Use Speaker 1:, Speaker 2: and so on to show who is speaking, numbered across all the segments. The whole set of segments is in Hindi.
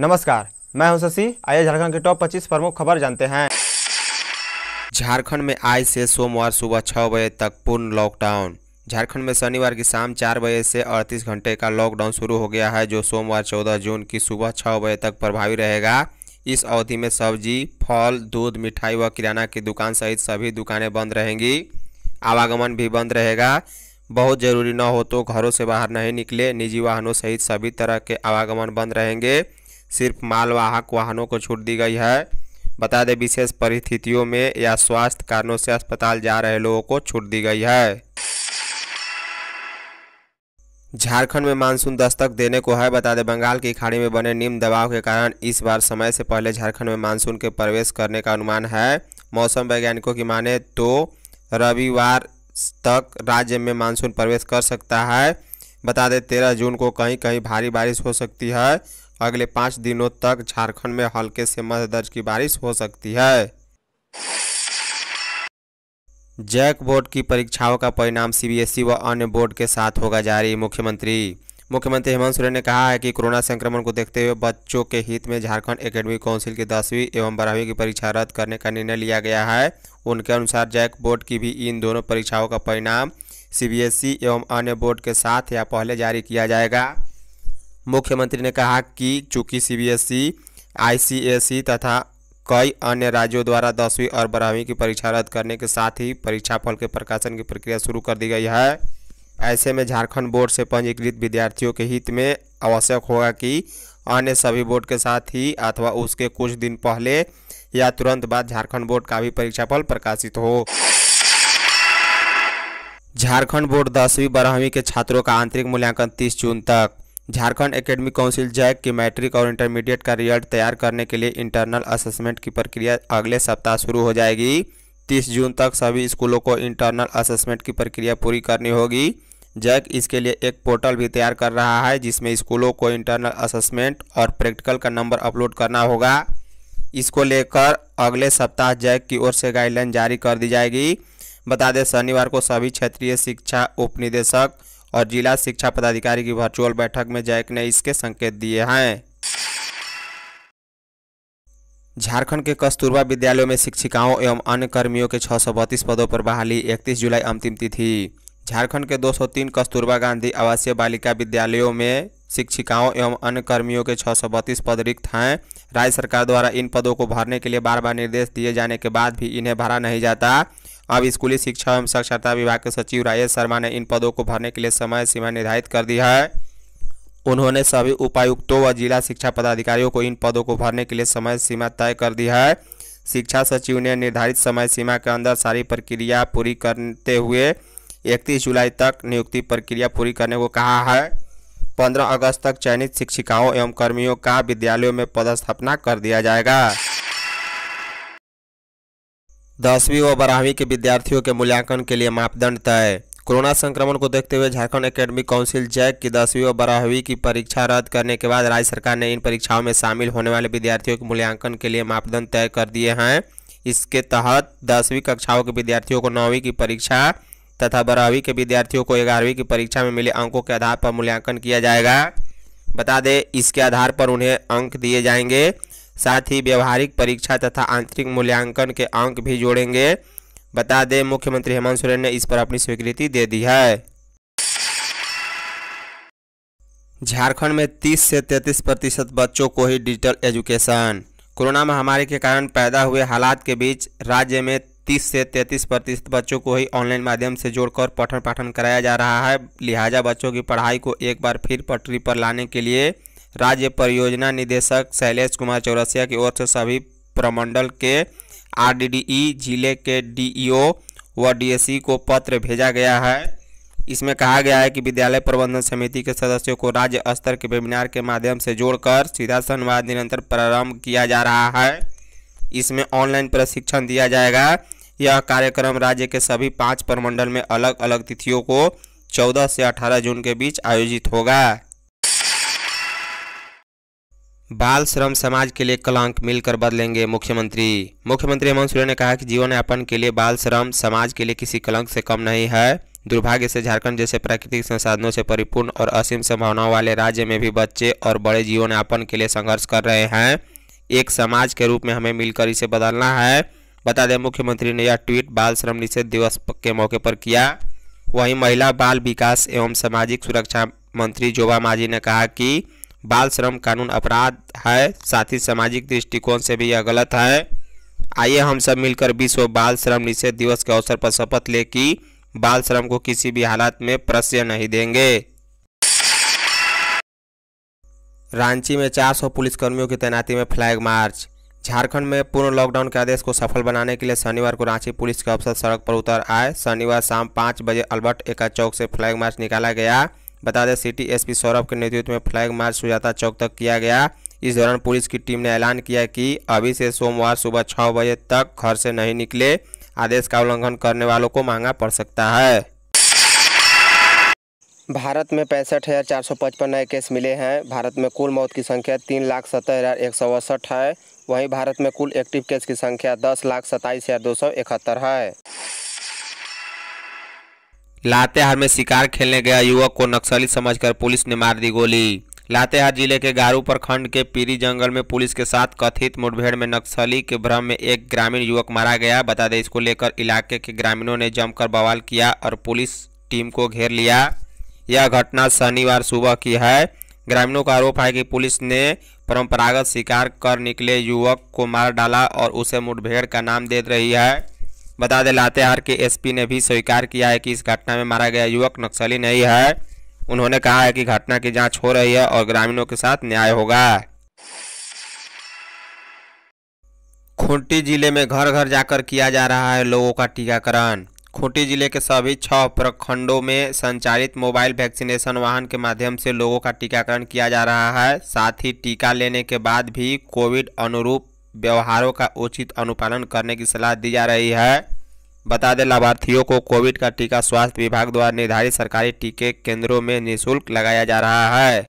Speaker 1: नमस्कार मैं हूं शशि आइए झारखंड के टॉप 25 प्रमुख खबर जानते हैं झारखंड में आज से सोमवार सुबह छह बजे तक पूर्ण लॉकडाउन झारखंड में शनिवार की शाम चार बजे से अड़तीस घंटे का लॉकडाउन शुरू हो गया है जो सोमवार चौदह जून की सुबह छह बजे तक प्रभावी रहेगा इस अवधि में सब्जी फल दूध मिठाई व किराना की दुकान सहित सभी दुकानें बंद रहेंगी आवागमन भी बंद रहेगा बहुत जरूरी ना हो तो घरों से बाहर नहीं निकले निजी वाहनों सहित सभी तरह के आवागमन बंद रहेंगे सिर्फ मालवाहक वाहनों को छूट दी गई है बता दें विशेष परिस्थितियों में या स्वास्थ्य कारणों से अस्पताल जा रहे लोगों को छूट दी गई है झारखंड में मानसून दस्तक देने को है बता दें बंगाल की खाड़ी में बने निम्न दबाव के कारण इस बार समय से पहले झारखंड में मानसून के प्रवेश करने का अनुमान है मौसम वैज्ञानिकों की माने तो रविवार तक राज्य में मानसून प्रवेश कर सकता है बता दें तेरह जून को कहीं कहीं भारी बारिश हो सकती है अगले पाँच दिनों तक झारखंड में हल्के से मध्य दर्ज की बारिश हो सकती है जैक बोर्ड की परीक्षाओं का परिणाम सीबीएसई व अन्य बोर्ड के साथ होगा जारी मुख्यमंत्री मुख्यमंत्री हेमंत सोरेन ने कहा है कि कोरोना संक्रमण को देखते हुए बच्चों के हित में झारखंड एकेडमी काउंसिल की दसवीं एवं बारहवीं की परीक्षा रद्द करने का निर्णय लिया गया है उनके अनुसार जैक बोर्ड की भी इन दोनों परीक्षाओं का परिणाम सीबीएसई एवं अन्य बोर्ड के साथ या पहले जारी किया जाएगा मुख्यमंत्री ने कहा कि चूँकि सी आईसीएसई तथा कई अन्य राज्यों द्वारा दसवीं और बारहवीं की परीक्षा रद्द करने के साथ ही परीक्षा फल के प्रकाशन की प्रक्रिया शुरू कर दी गई है ऐसे में झारखंड बोर्ड से पंजीकृत विद्यार्थियों के हित में आवश्यक होगा कि अन्य सभी बोर्ड के साथ ही अथवा उसके कुछ दिन पहले या तुरंत बाद झारखंड बोर्ड का भी परीक्षाफल प्रकाशित हो झारखंड बोर्ड दसवीं बारहवीं के छात्रों का आंतरिक मूल्यांकन 30 जून तक झारखंड एकेडमिक काउंसिल जैक की मैट्रिक और इंटरमीडिएट का रिजल्ट तैयार करने के लिए इंटरनल असेसमेंट की प्रक्रिया अगले सप्ताह शुरू हो जाएगी 30 जून तक सभी स्कूलों को इंटरनल असेसमेंट की प्रक्रिया पूरी करनी होगी जैक इसके लिए एक पोर्टल भी तैयार कर रहा है जिसमें स्कूलों को इंटरनल असेसमेंट और प्रैक्टिकल का नंबर अपलोड करना होगा इसको लेकर अगले सप्ताह जैक की ओर से गाइडलाइन जारी कर दी जाएगी बता दें शनिवार को सभी क्षेत्रीय शिक्षा उपनिदेशक और जिला शिक्षा पदाधिकारी की वर्चुअल बैठक में जैक ने इसके संकेत दिए हैं झारखंड के कस्तूरबा विद्यालयों में शिक्षिकाओं एवं अन्य कर्मियों के छः पदों पर बहाली 31 जुलाई अंतिम तिथि झारखंड के 203 कस्तूरबा गांधी आवासीय बालिका विद्यालयों में शिक्षिकाओं एवं अन्य कर्मियों के छः पद रिक्त हैं राज्य सरकार द्वारा इन पदों को भरने के लिए बार बार निर्देश दिए जाने के बाद भी इन्हें भरा नहीं जाता अब स्कूली शिक्षा एवं साक्षरता विभाग के सचिव राजेश शर्मा ने इन पदों को भरने के लिए समय सीमा निर्धारित कर दी है उन्होंने सभी उपायुक्तों व जिला शिक्षा पदाधिकारियों को इन पदों को भरने के लिए समय सीमा तय कर दी है शिक्षा सचिव ने निर्धारित समय सीमा के अंदर सारी प्रक्रिया पूरी करते हुए इकतीस जुलाई तक नियुक्ति प्रक्रिया पूरी करने को कहा है पंद्रह अगस्त तक चयनित शिक्षिकाओं एवं कर्मियों का विद्यालयों में पदस्थापना कर दिया जाएगा दसवीं व बारहवीं के विद्यार्थियों के मूल्यांकन के लिए मापदंड तय कोरोना संक्रमण को देखते हुए झारखंड एकेडमिक काउंसिल जैक की दसवीं और बारहवीं की परीक्षा रद्द करने के बाद राज्य सरकार ने इन परीक्षाओं में शामिल होने वाले विद्यार्थियों के मूल्यांकन के लिए मापदंड तय कर दिए हैं इसके तहत दसवीं कक्षाओं के विद्यार्थियों को नौवीं की परीक्षा तथा बारहवीं के विद्यार्थियों को ग्यारहवीं की परीक्षा में मिले अंकों के आधार पर मूल्यांकन किया जाएगा बता दें इसके आधार पर उन्हें अंक दिए जाएंगे साथ ही व्यवहारिक परीक्षा तथा आंतरिक मूल्यांकन के अंक भी जोड़ेंगे बता दें मुख्यमंत्री हेमंत सोरेन ने इस पर अपनी स्वीकृति दे दी है झारखंड में 30 से 33 प्रतिशत बच्चों को ही डिजिटल एजुकेशन कोरोना महामारी के कारण पैदा हुए हालात के बीच राज्य में तीस से तैंतीस प्रतिशत बच्चों को ही ऑनलाइन माध्यम से जोड़कर पठन पाठन कराया जा रहा है लिहाजा बच्चों की पढ़ाई को एक बार फिर पटरी पर लाने के लिए राज्य परियोजना निदेशक शैलेश कुमार चौरसिया की ओर से सभी प्रमंडल के आरडीडीई जिले के डीईओ व डीएससी को पत्र भेजा गया है इसमें कहा गया है कि विद्यालय प्रबंधन समिति के सदस्यों को राज्य स्तर के वेबिनार के माध्यम से जोड़कर सीधा संवाद निरंतर प्रारंभ किया जा रहा है इसमें ऑनलाइन प्रशिक्षण दिया जाएगा यह कार्यक्रम राज्य के सभी पाँच प्रमंडल में अलग अलग तिथियों को 14 से 18 जून के बीच आयोजित होगा बाल श्रम समाज के लिए कलंक मिलकर बदलेंगे मुख्यमंत्री मुख्यमंत्री हेमंत सोरेन ने कहा कि जीवन यापन के लिए बाल श्रम समाज के लिए किसी कलंक से कम नहीं है दुर्भाग्य से झारखंड जैसे प्राकृतिक संसाधनों से परिपूर्ण और असीम संभावनाओं वाले राज्य में भी बच्चे और बड़े जीवन यापन के लिए संघर्ष कर रहे हैं एक समाज के रूप में हमें मिलकर इसे बदलना है बता दें मुख्यमंत्री ने यह ट्वीट बाल श्रम निषेध दिवस के मौके पर किया वहीं महिला बाल विकास एवं सामाजिक सुरक्षा मंत्री जोबा मांझी ने कहा कि बाल श्रम कानून अपराध है साथ ही सामाजिक दृष्टिकोण से भी यह गलत है आइए हम सब मिलकर विश्व बाल श्रम निषेध दिवस के अवसर पर शपथ लें कि बाल श्रम को किसी भी हालात में प्रश्रय नहीं देंगे रांची में 400 पुलिसकर्मियों की तैनाती में फ्लैग मार्च झारखंड में पूर्ण लॉकडाउन के आदेश को सफल बनाने के लिए शनिवार को रांची पुलिस के अफसर सड़क पर उतर आए शनिवार शाम पाँच बजे अल्बर्ट एका चौक से फ्लैग मार्च निकाला गया बता दें सिटी एसपी सौरभ के नेतृत्व में फ्लैग मार्च सुजाता चौक तक किया गया इस दौरान पुलिस की टीम ने ऐलान किया कि अभी से सोमवार सुबह छः बजे तक घर से नहीं निकले आदेश का उल्लंघन करने वालों को मांगा पड़ सकता है भारत में पैंसठ हज़ार चार सौ पचपन नए केस मिले हैं भारत में कुल मौत की संख्या तीन लाख सत्तर हज़ार एक सौ अड़सठ है वहीं भारत में कुल एक्टिव केस की संख्या दस लाख सत्ताईस हज़ार दो सौ इकहत्तर है लातेहार में शिकार खेलने गया युवक को नक्सली समझकर पुलिस ने मार दी गोली लातेहार जिले के गारू प्रखंड के पीरी जंगल में पुलिस के साथ कथित मुठभेड़ में नक्सली के भ्रम में एक ग्रामीण युवक मारा गया बता दें इसको लेकर इलाके के ग्रामीणों ने जमकर बवाल किया और पुलिस टीम को घेर लिया यह घटना शनिवार सुबह की है ग्रामीणों का आरोप है कि पुलिस ने परंपरागत शिकार कर निकले युवक को मार डाला और उसे मुठभेड़ का नाम दे रही है बता दें लातेहार के एसपी ने भी स्वीकार किया है कि इस घटना में मारा गया युवक नक्सली नहीं है उन्होंने कहा है कि घटना की जांच हो रही है और ग्रामीणों के साथ न्याय होगा खूंटी जिले में घर घर जाकर किया जा रहा है लोगों का टीकाकरण खूंटी जिले के सभी छः प्रखंडों में संचालित मोबाइल वैक्सीनेशन वाहन के माध्यम से लोगों का टीकाकरण किया जा रहा है साथ ही टीका लेने के बाद भी कोविड अनुरूप व्यवहारों का उचित अनुपालन करने की सलाह दी जा रही है बता दें लाभार्थियों को कोविड का टीका स्वास्थ्य विभाग द्वारा निर्धारित सरकारी टीके केंद्रों में निःशुल्क लगाया जा रहा है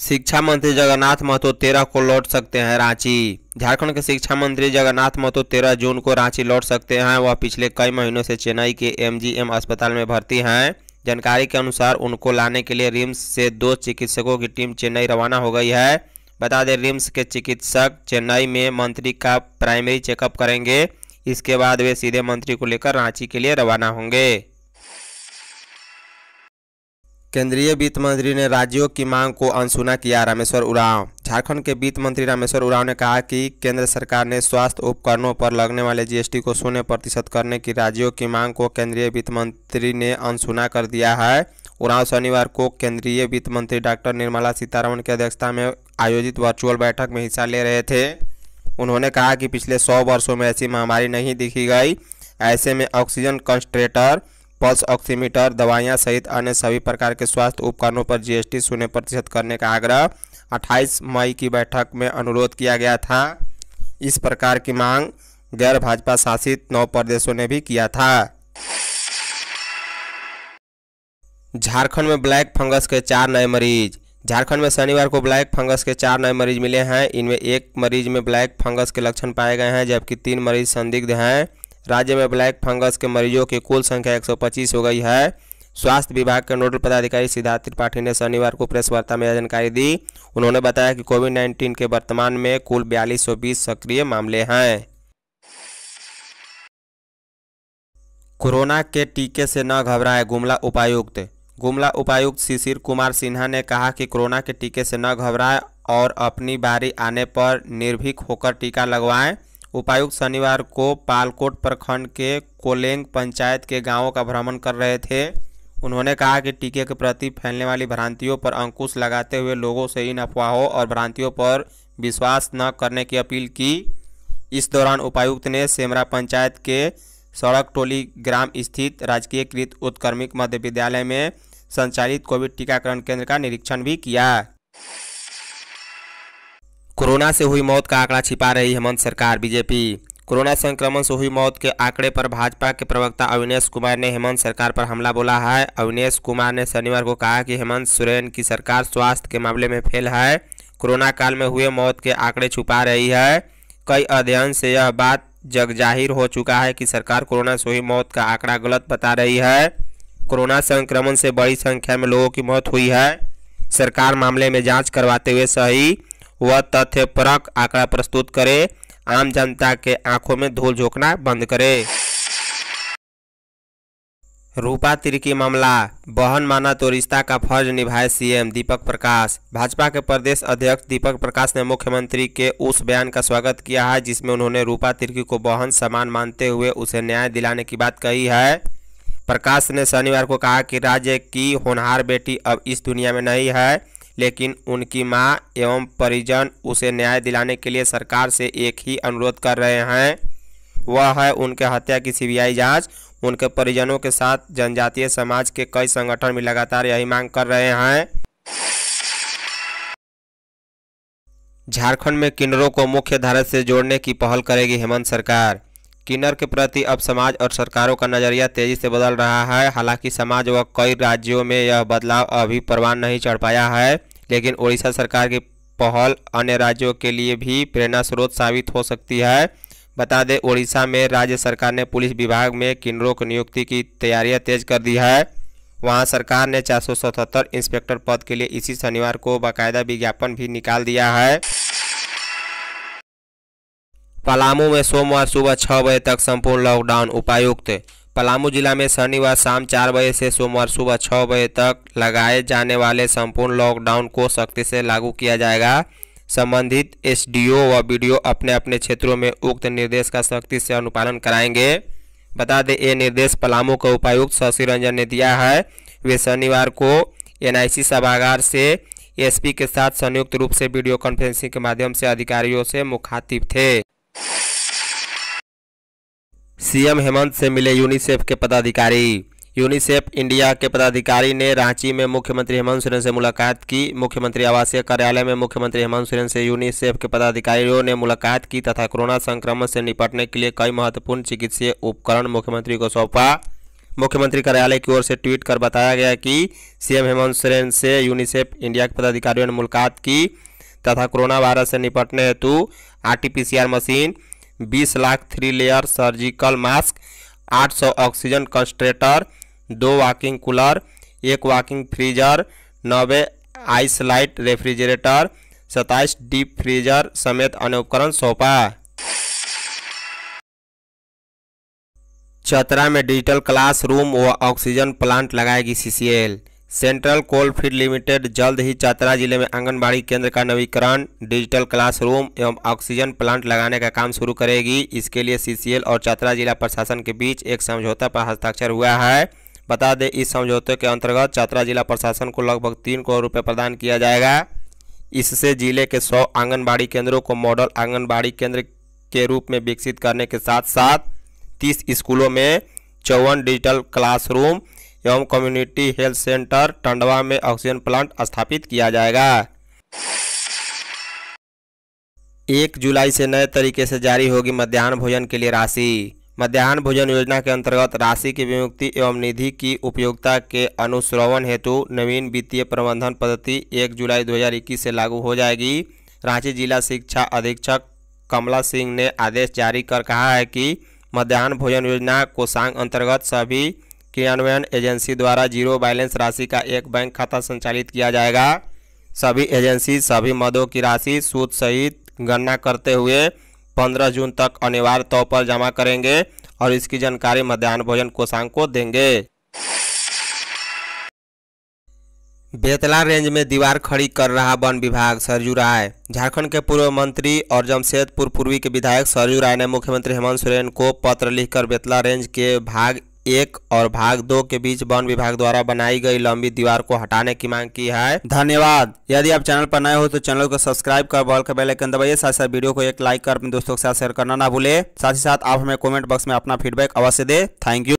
Speaker 1: शिक्षा मंत्री जगन्नाथ महतो तेरह को लौट सकते हैं रांची झारखंड के शिक्षा मंत्री जगन्नाथ महतो तेरह जून को रांची लौट सकते हैं वह पिछले कई महीनों से चेन्नई के एमजीएम अस्पताल में भर्ती हैं जानकारी के अनुसार उनको लाने के लिए रिम्स से दो चिकित्सकों की टीम चेन्नई रवाना हो गई है बता दें रिम्स के चिकित्सक चेन्नई में मंत्री का प्राइमरी चेकअप करेंगे इसके बाद वे सीधे मंत्री को लेकर रांची के लिए रवाना होंगे केंद्रीय वित्त मंत्री ने राज्यों की मांग को अनसुना किया रामेश्वर उरांव झारखंड के वित्त मंत्री रामेश्वर उरांव ने कहा कि केंद्र सरकार ने स्वास्थ्य उपकरणों पर लगने वाले जीएसटी को शून्य प्रतिशत करने की राज्यों की मांग को केंद्रीय वित्त मंत्री ने अनसुना कर दिया है उरांव शनिवार को केंद्रीय वित्त मंत्री डॉक्टर निर्मला सीतारमण की अध्यक्षता में आयोजित वर्चुअल बैठक में हिस्सा ले रहे थे उन्होंने कहा कि पिछले सौ वर्षों में ऐसी महामारी नहीं दिखी गई ऐसे में ऑक्सीजन कंस्ट्रेटर पल्स ऑक्सीमीटर दवाइयाँ सहित अन्य सभी प्रकार के स्वास्थ्य उपकरणों पर जीएसटी शून्य प्रतिशत करने का आग्रह 28 मई की बैठक में अनुरोध किया गया था इस प्रकार की मांग गैर भाजपा शासित नौ प्रदेशों ने भी किया था झारखंड में ब्लैक फंगस के चार नए मरीज झारखंड में शनिवार को ब्लैक फंगस के चार नए मरीज मिले हैं इनमें एक मरीज में ब्लैक फंगस के लक्षण पाए गए हैं जबकि तीन मरीज संदिग्ध हैं राज्य में ब्लैक फंगस के मरीजों की कुल संख्या 125 हो गई है स्वास्थ्य विभाग के नोडल पदाधिकारी सिद्धार्थ त्रिपाठी ने शनिवार को प्रेस वार्ता में यह जानकारी दी उन्होंने बताया कि कोविड 19 के वर्तमान में कुल बयालीस सक्रिय मामले हैं कोरोना के टीके से न घबराए गुमला उपायुक्त गुमला उपायुक्त शिशिर कुमार सिन्हा ने कहा कि कोरोना के टीके से न घबराए और अपनी बारी आने पर निर्भीक होकर टीका लगवाएं उपायुक्त शनिवार को पालकोट प्रखंड के कोलेंग पंचायत के गांवों का भ्रमण कर रहे थे उन्होंने कहा कि टीके के प्रति फैलने वाली भ्रांतियों पर अंकुश लगाते हुए लोगों से इन अफवाहों और भ्रांतियों पर विश्वास न करने की अपील की इस दौरान उपायुक्त ने सेमरा पंचायत के सड़क टोली ग्राम स्थित राजकीय कृत उत्क्रमिक मध्य विद्यालय में संचालित कोविड टीकाकरण केंद्र का निरीक्षण भी किया कोरोना से हुई मौत का आंकड़ा छिपा रही हेमंत सरकार बीजेपी कोरोना संक्रमण से हुई मौत के आंकड़े पर भाजपा के प्रवक्ता अविनेश कुमार ने हेमंत सरकार पर हमला बोला है अविनेश कुमार ने शनिवार को कहा कि हेमंत सोरेन की सरकार स्वास्थ्य के मामले में फेल है कोरोना काल में हुए मौत के आंकड़े छुपा रही है कई अध्ययन से यह बात जग जाहिर हो चुका है कि सरकार कोरोना से हुई मौत का आंकड़ा गलत बता रही है कोरोना संक्रमण से बड़ी संख्या में लोगों की मौत हुई है सरकार मामले में जाँच करवाते हुए सही वह तथ्य परक आंकड़ा प्रस्तुत करे आम जनता के आंखों में धूल झोंकना बंद करे रूपा तिर्की मामला बहन माना तो रिश्ता का फर्ज निभाए सीएम दीपक प्रकाश भाजपा के प्रदेश अध्यक्ष दीपक प्रकाश ने मुख्यमंत्री के उस बयान का स्वागत किया है जिसमें उन्होंने रूपा तिर्की को बहन समान मानते हुए उसे न्याय दिलाने की बात कही है प्रकाश ने शनिवार को कहा कि राज्य की होनहार बेटी अब इस दुनिया में नहीं है लेकिन उनकी मां एवं परिजन उसे न्याय दिलाने के लिए सरकार से एक ही अनुरोध कर रहे हैं वह है उनके हत्या की सीबीआई जांच उनके परिजनों के साथ जनजातीय समाज के कई संगठन भी लगातार यही मांग कर रहे हैं झारखंड में किन्नरों को मुख्य धारा से जोड़ने की पहल करेगी हेमंत सरकार किन्नर के प्रति अब समाज और सरकारों का नज़रिया तेजी से बदल रहा है हालांकि समाज व कई राज्यों में यह बदलाव अभी परवान नहीं चढ़ पाया है लेकिन ओड़िशा सरकार की पहल अन्य राज्यों के लिए भी प्रेरणा स्रोत साबित हो सकती है बता दें ओडिशा में राज्य सरकार ने पुलिस विभाग में किन्नरों की नियुक्ति की तैयारियां तेज कर दी है वहां सरकार ने चार इंस्पेक्टर पद के लिए इसी शनिवार को बाकायदा विज्ञापन भी निकाल दिया है पलामू में सोमवार सुबह छह बजे तक संपूर्ण लॉकडाउन उपायुक्त पलामू जिला में शनिवार शाम चार बजे से सोमवार सुबह छः बजे तक लगाए जाने वाले संपूर्ण लॉकडाउन को सख्ती से लागू किया जाएगा संबंधित एसडीओ व बीडीओ अपने अपने क्षेत्रों में उक्त निर्देश का सख्ती से अनुपालन कराएंगे बता दें ये निर्देश पलामू के उपायुक्त शशि रंजन ने दिया है वे शनिवार को एनआईसी सभागार से एसपी के साथ संयुक्त रूप से वीडियो कॉन्फ्रेंसिंग के माध्यम से अधिकारियों से मुखातिब थे सीएम हेमंत से मिले यूनिसेफ के पदाधिकारी यूनिसेफ इंडिया के पदाधिकारी ने रांची में मुख्यमंत्री हेमंत सोरेन से मुलाकात की मुख्यमंत्री आवासीय कार्यालय में मुख्यमंत्री हेमंत सोरेन से यूनिसेफ के पदाधिकारियों ने मुलाकात की तथा कोरोना संक्रमण से निपटने के लिए कई महत्वपूर्ण चिकित्सीय उपकरण मुख्यमंत्री को सौंपा मुख्यमंत्री कार्यालय की ओर से ट्वीट कर बताया गया कि सीएम हेमंत सोरेन से यूनिसेफ इंडिया के पदाधिकारियों ने मुलाकात की तथा कोरोना वायरस से निपटने हेतु आर मशीन बीस lakh three layer surgical mask आठ सौ ऑक्सीजन कंस्ट्रेटर दो वॉकिंग कूलर एक वॉकिंग फ्रीजर नब्बे आइस लाइट रेफ्रिजरेटर सताइस डीप फ्रीजर समेत अन्य उपकरण सौंपा चतरा में डिजिटल क्लासरूम व ऑक्सीजन प्लांट लगाएगी सीसीएल सेंट्रल कोलफील्ड लिमिटेड जल्द ही चतरा जिले में आंगनबाड़ी केंद्र का नवीकरण डिजिटल क्लासरूम एवं ऑक्सीजन प्लांट लगाने का काम शुरू करेगी इसके लिए सीसीएल और चतरा जिला प्रशासन के बीच एक समझौता पर हस्ताक्षर हुआ है बता दें इस समझौते के अंतर्गत चतरा जिला प्रशासन को लगभग तीन करोड़ रुपये प्रदान किया जाएगा इससे जिले के सौ आंगनबाड़ी केंद्रों को मॉडल आंगनबाड़ी केंद्र के रूप में विकसित करने के साथ साथ तीस स्कूलों में चौवन डिजिटल क्लासरूम एवं कम्युनिटी हेल्थ सेंटर टंडवा में ऑक्सीजन प्लांट स्थापित किया जाएगा एक जुलाई से नए तरीके से जारी होगी मध्यान्ह भोजन के लिए राशि मध्यान्ह भोजन योजना के अंतर्गत राशि की विमुक्ति एवं निधि की उपयोगिता के अनुश्रवण हेतु नवीन वित्तीय प्रबंधन पद्धति 1 जुलाई 2021 से लागू हो जाएगी रांची जिला शिक्षा अधीक्षक कमला सिंह ने आदेश जारी कर कहा है कि मध्यान्ह भोजन योजना कोषांग अंतर्गत सभी क्रियान्वयन एजेंसी द्वारा जीरो बैलेंस राशि का एक बैंक खाता संचालित किया जाएगा सभी एजेंसी सभी मदों की राशि सूद सहित गणना करते हुए 15 जून तक अनिवार्य तौर पर जमा करेंगे और इसकी जानकारी मध्यान्ह भोजन कोषांग को देंगे बेतला रेंज में दीवार खड़ी कर रहा वन विभाग सरजू राय झारखंड के पूर्व मंत्री और जमशेदपुर पूर्वी के विधायक सरजू राय ने मुख्यमंत्री हेमंत सोरेन को पत्र लिखकर बेतला रेंज के भाग एक और भाग दो के बीच वन विभाग द्वारा बनाई गई लंबी दीवार को हटाने की मांग की है धन्यवाद यदि आप चैनल पर नए हो तो चैनल को सब्सक्राइब कर बॉल का बेलाइकन दबाइए साथ साथ वीडियो को एक लाइक कर अपने दोस्तों के साथ शेयर करना ना भूले साथ ही साथ आप हमें कॉमेंट बॉक्स में अपना फीडबैक अवश्य दे थैंक यू